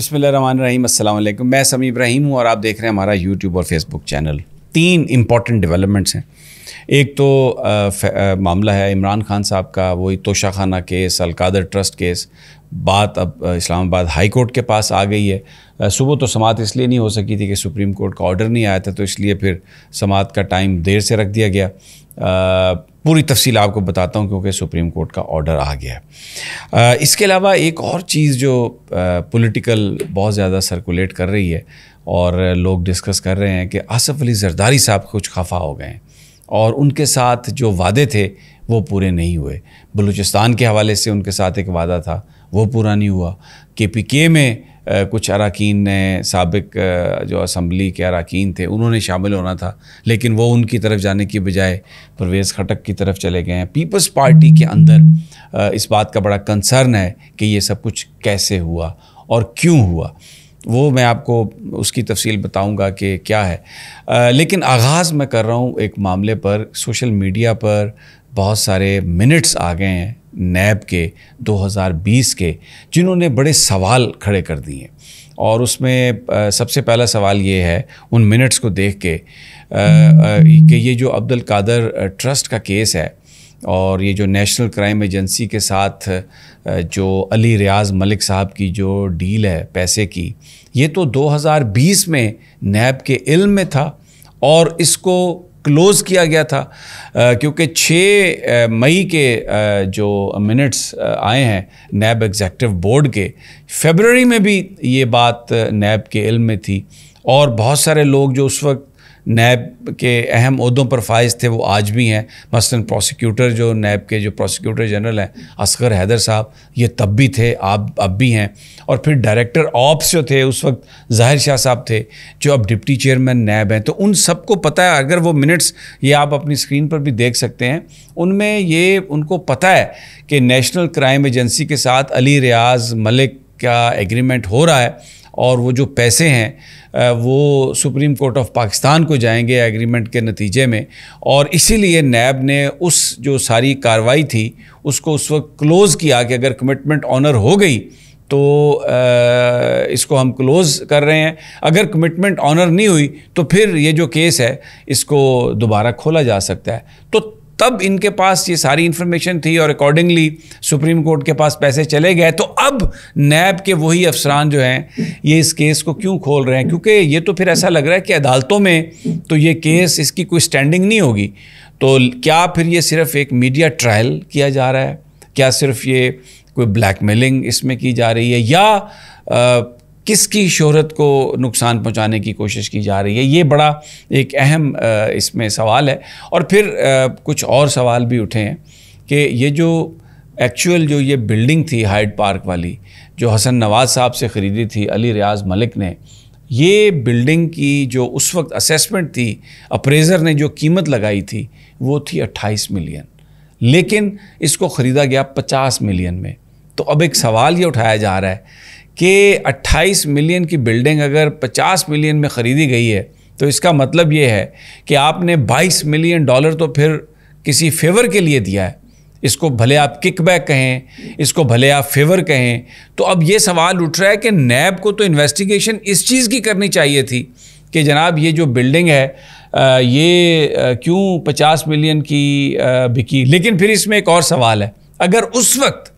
बसमीम अल्लाम मैं समी इब्राहिम हूँ और आप देख रहे हैं हमारा यूट्यूब और फेसबुक चैनल तीन इम्पॉर्टेंट डेवलपमेंट्स हैं एक तो आ, आ, मामला है इमरान खान साहब का वही तोशा खाना केस अलकादर ट्रस्ट केस बात अब इस्लामाबाद हाई कोर्ट के पास आ गई है सुबह तो समात इसलिए नहीं हो सकी थी कि सुप्रीम कोर्ट का ऑर्डर नहीं आया था तो इसलिए फिर समात का टाइम देर से रख दिया गया आ, पूरी तफसील आपको बताता हूँ क्योंकि सुप्रीम कोर्ट का ऑर्डर आ गया है इसके अलावा एक और चीज़ जो पॉलिटिकल बहुत ज़्यादा सर्कुलेट कर रही है और लोग डिस्कस कर रहे हैं कि आसफ़ अली जरदारी साहब कुछ खफा हो गए हैं और उनके साथ जो वादे थे वो पूरे नहीं हुए बलूचिस्तान के हवाले से उनके साथ एक वादा था वो पूरा नहीं हुआ के पी के में कुछ अरकान ने सबक जो असम्बली के अरकान थे उन्होंने शामिल होना था लेकिन वो उनकी तरफ जाने की बजाय परवेज़ खटक की तरफ चले गए हैं पीपल्स पार्टी के अंदर इस बात का बड़ा कंसर्न है कि ये सब कुछ कैसे हुआ और क्यों हुआ वो मैं आपको उसकी तफसील बताऊंगा कि क्या है आ, लेकिन आगाज़ मैं कर रहा हूँ एक मामले पर सोशल मीडिया पर बहुत सारे मिनट्स आ गए हैं नैब के 2020 के जिन्होंने बड़े सवाल खड़े कर दिए और उसमें सबसे पहला सवाल ये है उन मिनट्स को देख के कि ये जो अब्दुल कादर ट्रस्ट का केस है और ये जो नेशनल क्राइम एजेंसी के साथ जो अली रियाज मलिक साहब की जो डील है पैसे की ये तो 2020 में नैब के इल्म में था और इसको क्लोज़ किया गया था क्योंकि 6 मई के जो मिनट्स आए हैं नैब एग्जैक्टिव बोर्ड के फेबररी में भी ये बात नैब के इल्म में थी और बहुत सारे लोग जो उस वक्त नैब के अहम अहदों पर फायज थे वो आज भी हैं मसलन प्रोसिक्यूटर जो नैब के जो प्रोसिक्यूटर जनरल हैं असगर हैदर साहब ये तब भी थे आप अब भी हैं और फिर डायरेक्टर ऑप्स जो थे उस वक्त जाहिर शाह साहब थे जो अब डिप्टी चेयरमैन नैब हैं तो उन सबको पता है अगर वो मिनट्स ये आप अपनी स्क्रीन पर भी देख सकते हैं उनमें ये उनको पता है कि नेशनल क्राइम एजेंसी के साथ अली रियाज मलिक का एग्रीमेंट हो रहा है और वो जो पैसे हैं वो सुप्रीम कोर्ट ऑफ पाकिस्तान को जाएंगे एग्रीमेंट के नतीजे में और इसीलिए नैब ने उस जो सारी कार्रवाई थी उसको उस वक्त क्लोज़ किया कि अगर कमिटमेंट ऑनर हो गई तो इसको हम क्लोज़ कर रहे हैं अगर कमिटमेंट ऑनर नहीं हुई तो फिर ये जो केस है इसको दोबारा खोला जा सकता है तो तब इनके पास ये सारी इन्फॉर्मेशन थी और अकॉर्डिंगली सुप्रीम कोर्ट के पास पैसे चले गए तो अब नैब के वही अफसरान जो हैं ये इस केस को क्यों खोल रहे हैं क्योंकि ये तो फिर ऐसा लग रहा है कि अदालतों में तो ये केस इसकी कोई स्टैंडिंग नहीं होगी तो क्या फिर ये सिर्फ एक मीडिया ट्रायल किया जा रहा है क्या सिर्फ ये कोई ब्लैकमेलिंग इसमें की जा रही है या आ, किसकी शहरत को नुकसान पहुंचाने की कोशिश की जा रही है ये बड़ा एक अहम इसमें सवाल है और फिर कुछ और सवाल भी उठे हैं कि ये जो एक्चुअल जो ये बिल्डिंग थी हाइड पार्क वाली जो हसन नवाज़ साहब से ख़रीदी थी अली रियाज मलिक ने ये बिल्डिंग की जो उस वक्त असेसमेंट थी अप्रेज़र ने जो कीमत लगाई थी वो थी 28 मिलियन लेकिन इसको ख़रीदा गया 50 मिलियन में तो अब एक सवाल ये उठाया जा रहा है कि 28 मिलियन की बिल्डिंग अगर 50 मिलियन में ख़रीदी गई है तो इसका मतलब ये है कि आपने 22 मिलियन डॉलर तो फिर किसी फेवर के लिए दिया है इसको भले आप किकबैक कहें इसको भले आप फेवर कहें तो अब ये सवाल उठ रहा है कि नैब को तो इन्वेस्टिगेशन इस चीज़ की करनी चाहिए थी कि जनाब ये जो बिल्डिंग है ये क्यों 50 मिलियन की बिकी लेकिन फिर इसमें एक और सवाल है अगर उस वक्त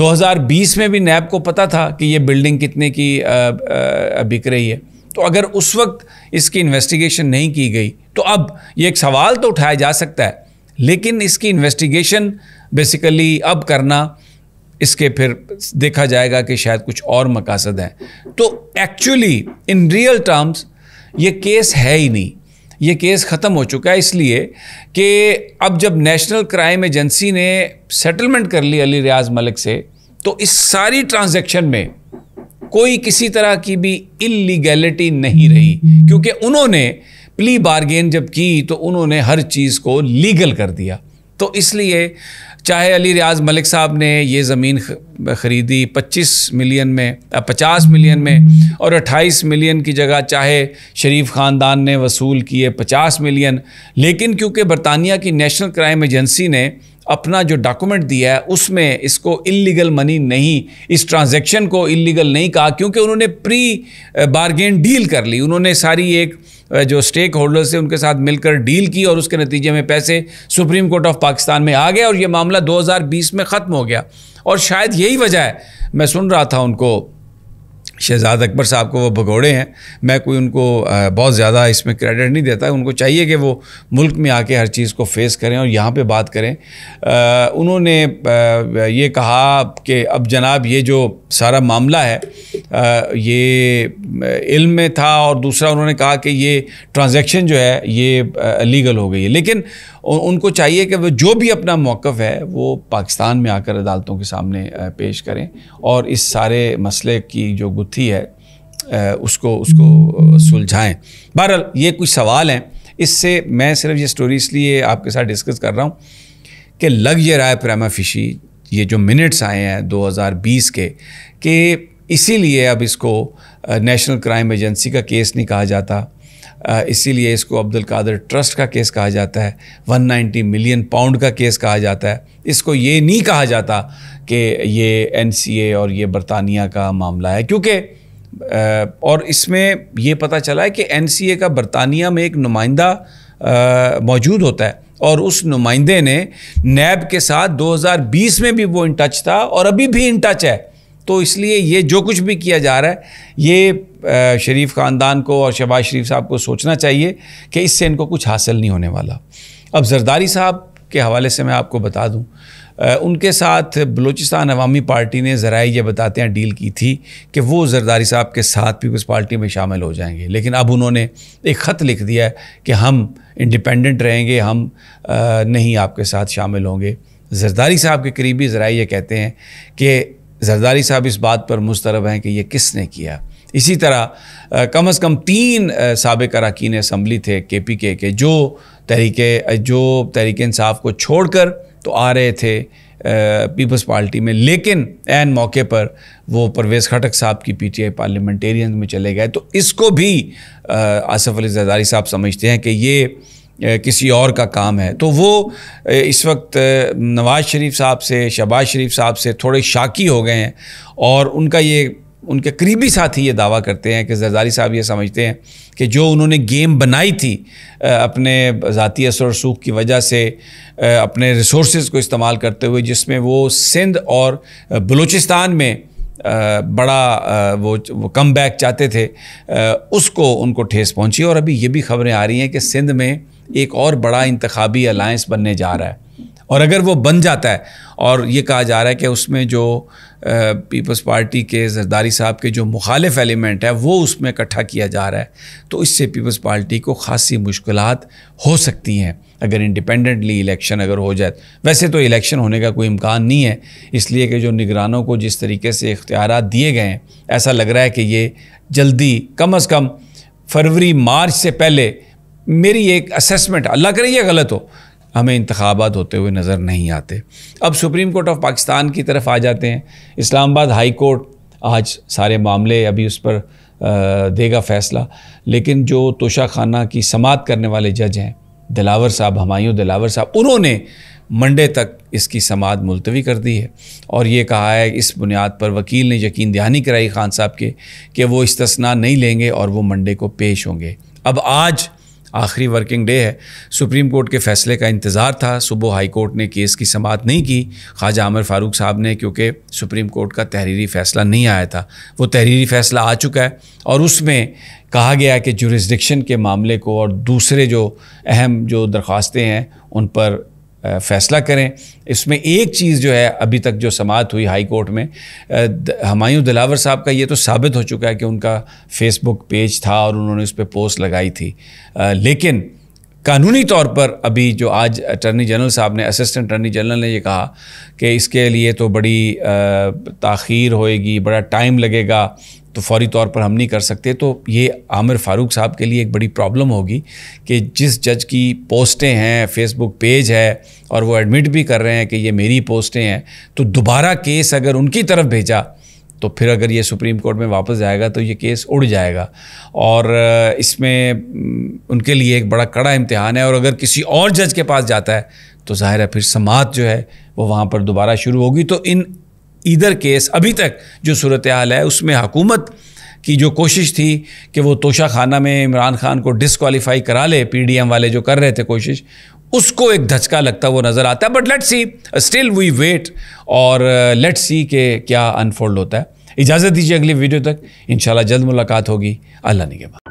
2020 में भी नैब को पता था कि ये बिल्डिंग कितने की बिक रही है तो अगर उस वक्त इसकी इन्वेस्टिगेशन नहीं की गई तो अब ये एक सवाल तो उठाया जा सकता है लेकिन इसकी इन्वेस्टिगेशन बेसिकली अब करना इसके फिर देखा जाएगा कि शायद कुछ और मकासद हैं तो एक्चुअली इन रियल टर्म्स ये केस है ही नहीं ये केस ख़त्म हो चुका है इसलिए कि अब जब नेशनल क्राइम एजेंसी ने सेटलमेंट कर ली अली रियाज मलिक से तो इस सारी ट्रांजैक्शन में कोई किसी तरह की भी इलीगैलिटी नहीं रही क्योंकि उन्होंने प्ली बारगेन जब की तो उन्होंने हर चीज़ को लीगल कर दिया तो इसलिए चाहे अली रियाज मलिक साहब ने ये ज़मीन ख़रीदी 25 मिलियन में 50 मिलियन में और 28 मिलियन की जगह चाहे शरीफ ख़ानदान ने वसूल किए 50 मिलियन लेकिन क्योंकि बरतानिया की नेशनल क्राइम एजेंसी ने अपना जो डॉक्यूमेंट दिया है उसमें इसको इलीगल मनी नहीं इस ट्रांजैक्शन को इलीगल नहीं कहा क्योंकि उन्होंने प्री बारगेन डील कर ली उन्होंने सारी एक जो स्टेक होल्डर्स थे उनके साथ मिलकर डील की और उसके नतीजे में पैसे सुप्रीम कोर्ट ऑफ पाकिस्तान में आ गए और ये मामला 2020 में ख़त्म हो गया और शायद यही वजह है मैं सुन रहा था उनको शहजाद अकबर साहब को वो भगोड़े हैं मैं कोई उनको बहुत ज़्यादा इसमें क्रेडिट नहीं देता उनको चाहिए कि वो मुल्क में आके हर चीज़ को फेस करें और यहाँ पे बात करें आ, उन्होंने ये कहा कि अब जनाब ये जो सारा मामला है आ, ये इल्म में था और दूसरा उन्होंने कहा कि ये ट्रांजैक्शन जो है ये लीगल हो गई है लेकिन और उनको चाहिए कि वो जो भी अपना मौक़ है वो पाकिस्तान में आकर अदालतों के सामने पेश करें और इस सारे मसले की जो गुत्थी है उसको उसको सुलझाएं बहरहाल ये कुछ सवाल हैं इससे मैं सिर्फ ये स्टोरी इसलिए आपके साथ डिस्कस कर रहा हूँ कि लग ये राय प्रैमा प्रेमा फिशी ये जो मिनट्स आए हैं 2020 के कि इसीलिए अब इसको नेशनल क्राइम एजेंसी का केस नहीं कहा जाता इसीलिए इसको अब्दुल कादर ट्रस्ट का केस कहा जाता है 190 मिलियन पाउंड का केस कहा जाता है इसको ये नहीं कहा जाता कि ये एन और ये बरतानिया का मामला है क्योंकि और इसमें ये पता चला है कि एन का बरतानिया में एक नुमाइंदा मौजूद होता है और उस नुमाइंदे ने नैब के साथ 2020 में भी वो इन टच था और अभी भी इन टच है तो इसलिए ये जो कुछ भी किया जा रहा है ये शरीफ ख़ानदान को और शहबाज शरीफ साहब को सोचना चाहिए कि इससे इनको कुछ हासिल नहीं होने वाला अब जरदारी साहब के हवाले से मैं आपको बता दूं उनके साथ बलूचिस्तान अवामी पार्टी ने ज़रा ये बताते हैं डील की थी कि वो जरदारी साहब के साथ पीपल्स पार्टी में शामिल हो जाएंगे लेकिन अब उन्होंने एक ख़त लिख दिया है कि हम इंडिपेंडेंट रहेंगे हम नहीं आपके साथ शामिल होंगे जरदारी साहब के करीबी ज़रा ये कहते हैं कि जरदारी साहब इस बात पर मुस्तरब हैं कि ये किसने किया इसी तरह कम अज़ कम तीन सबक अरकान असम्बली थे के पी के के जो तहरीक जो तहरीक इंसाफ को छोड़ कर तो आ रहे थे पीपल्स पार्टी में लेकिन एन मौके पर वो परवेज़ खटक साहब की पी टी आई पार्लियामेंटेरियन में चले गए तो इसको भी आसफ़ अली जरदारी साहब समझते हैं कि ये किसी और का काम है तो वो इस वक्त नवाज़ शरीफ साहब से शहबाज शरीफ साहब से थोड़े शाकी हो गए हैं और उनका ये उनके करीबी साथी ये दावा करते हैं कि जरदारी साहब ये समझते हैं कि जो उन्होंने गेम बनाई थी अपने ज़ाती असर सूख की वजह से अपने रिसोर्स को इस्तेमाल करते हुए जिसमें वो सिंध और बलूचिस्तान में बड़ा वो, वो कम बैक चाहते थे उसको उनको ठेस पहुंची और अभी ये भी खबरें आ रही हैं कि सिंध में एक और बड़ा इंतबी अलायंस बनने जा रहा है और अगर वो बन जाता है और ये कहा जा रहा है कि उसमें जो पीपल्स पार्टी के जरदारी साहब के जो मुखालिफ एलिमेंट है वो उसमें इकट्ठा किया जा रहा है तो इससे पीपल्स पार्टी को खासी मुश्किल हो सकती हैं अगर इंडिपेंडेंटली इलेक्शन अगर हो जाए वैसे तो इलेक्शन होने का कोई इम्कान नहीं है इसलिए कि जो निगरानों को जिस तरीके से इख्तियार दिए गए हैं ऐसा लग रहा है कि ये जल्दी कम अज़ कम फरवरी मार्च से पहले मेरी एक असेसमेंट अल्लाह रही है गलत हो हमें इंतबात होते हुए नज़र नहीं आते अब सुप्रीम कोर्ट ऑफ पाकिस्तान की तरफ आ जाते हैं इस्लामाबाद हाई कोर्ट आज सारे मामले अभी उस पर देगा फैसला लेकिन जो तोशा खाना की समात करने वाले जज हैं दिलावर साहब हमायूं दिलावर साहब उन्होंने मंडे तक इसकी समात मुलतवी कर दी है और ये कहा है इस बुनियाद पर वकील ने यकीन दहानी कराई खान साहब के कि वो इस्तना नहीं लेंगे और वो मंडे को पेश होंगे अब आज आखिरी वर्किंग डे है सुप्रीम कोर्ट के फैसले का इंतज़ार था सुबह हाई कोर्ट ने केस की समात नहीं की ख्वाजा आमिर फारूक साहब ने क्योंकि सुप्रीम कोर्ट का तहरीरी फ़ैसला नहीं आया था वो तहरीरी फ़ैसला आ चुका है और उसमें कहा गया कि जुरिस्डिक्शन के मामले को और दूसरे जो अहम जो दरख्वास्तें हैं उन पर फैसला करें इसमें एक चीज़ जो है अभी तक जो समात हुई हाई कोर्ट में हमायूं दिलावर साहब का ये तो साबित हो चुका है कि उनका फेसबुक पेज था और उन्होंने उस पर पोस्ट लगाई थी लेकिन कानूनी तौर पर अभी जो आज अटर्नी जनरल साहब ने असिस्टेंट अटर्नी जनरल ने ये कहा कि इसके लिए तो बड़ी ताखीर होएगी बड़ा टाइम लगेगा तो फौरी तौर पर हम नहीं कर सकते तो ये आमिर फारूक साहब के लिए एक बड़ी प्रॉब्लम होगी कि जिस जज की पोस्टें हैं फेसबुक पेज है और वो एडमिट भी कर रहे हैं कि ये मेरी पोस्टें हैं तो दोबारा केस अगर उनकी तरफ भेजा तो फिर अगर ये सुप्रीम कोर्ट में वापस जाएगा तो ये केस उड़ जाएगा और इसमें उनके लिए एक बड़ा कड़ा इम्तहान है और अगर किसी और जज के पास जाता है तो ज़ाहिर है फिर समात जो है वो वहाँ पर दोबारा शुरू होगी तो इन इधर केस अभी तक जो सूरत हाल है उसमें हकूमत की जो कोशिश थी कि वो तोशा खाना में इमरान खान को डिसकॉलीफाई करा ले पी डी एम वाले जो कर रहे थे कोशिश उसको एक धचका लगता हुआ नज़र आता है but let's see still we wait और लेट्स सी के क्या अनफोल्ड होता है इजाज़त दीजिए अगली वीडियो तक इन जल्द मुलाकात होगी अल्लाह ने के बाद